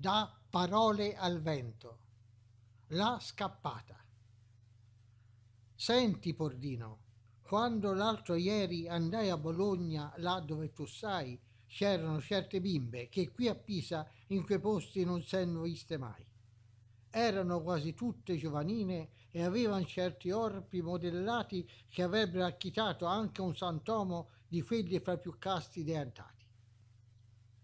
da parole al vento. La scappata. Senti, Pordino, quando l'altro ieri andai a Bologna, là dove tu sai, c'erano certe bimbe che qui a Pisa in quei posti non s'erano viste mai. Erano quasi tutte giovanine e avevano certi orpi modellati che avrebbero acchitato anche un santomo di quelli fra i più casti dei antati.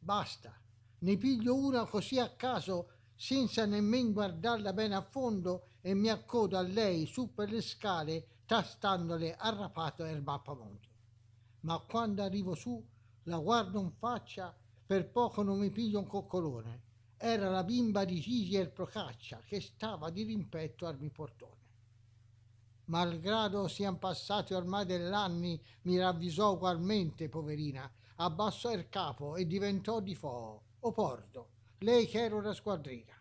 Basta, ne piglio una così a caso, senza nemmeno guardarla bene a fondo, e mi accodo a lei su per le scale, tastandole arrapato e il erbappamonte. Ma quando arrivo su, la guardo in faccia, per poco non mi piglio un coccolone. Era la bimba di Gigi e il Procaccia che stava di rimpetto al mio portone. Malgrado siano passati ormai dell'anni, mi ravvisò ugualmente, poverina, abbassò il capo e diventò di fo. Oporto, lei che era una squadrina.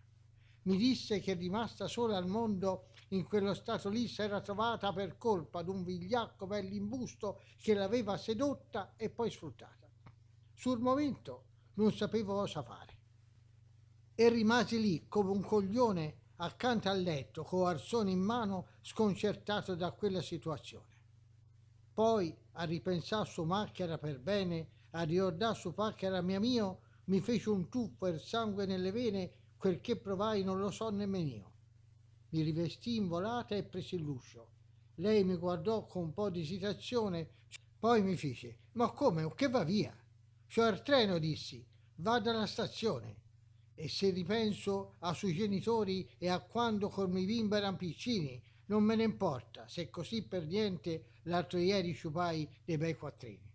Mi disse che rimasta sola al mondo in quello stato lì s'era trovata per colpa d'un vigliacco bell'imbusto che l'aveva sedotta e poi sfruttata. Sul momento non sapevo cosa fare. E rimasi lì come un coglione accanto al letto, con arzone in mano, sconcertato da quella situazione. Poi, a ripensare su macchera per bene, a ricordare su macchera mia mio, mi fece un tuffo il sangue nelle vene, quel che provai non lo so nemmeno io. Mi rivestì in volata e presi l'uscio. Lei mi guardò con un po' di esitazione, poi mi fece, ma come, che va via? Cioè al treno, dissi, vado alla stazione. E se ripenso a suoi genitori e a quando con i bimbi erano piccini, non me ne importa se così per niente l'altro ieri sciupai dei bei quattrini.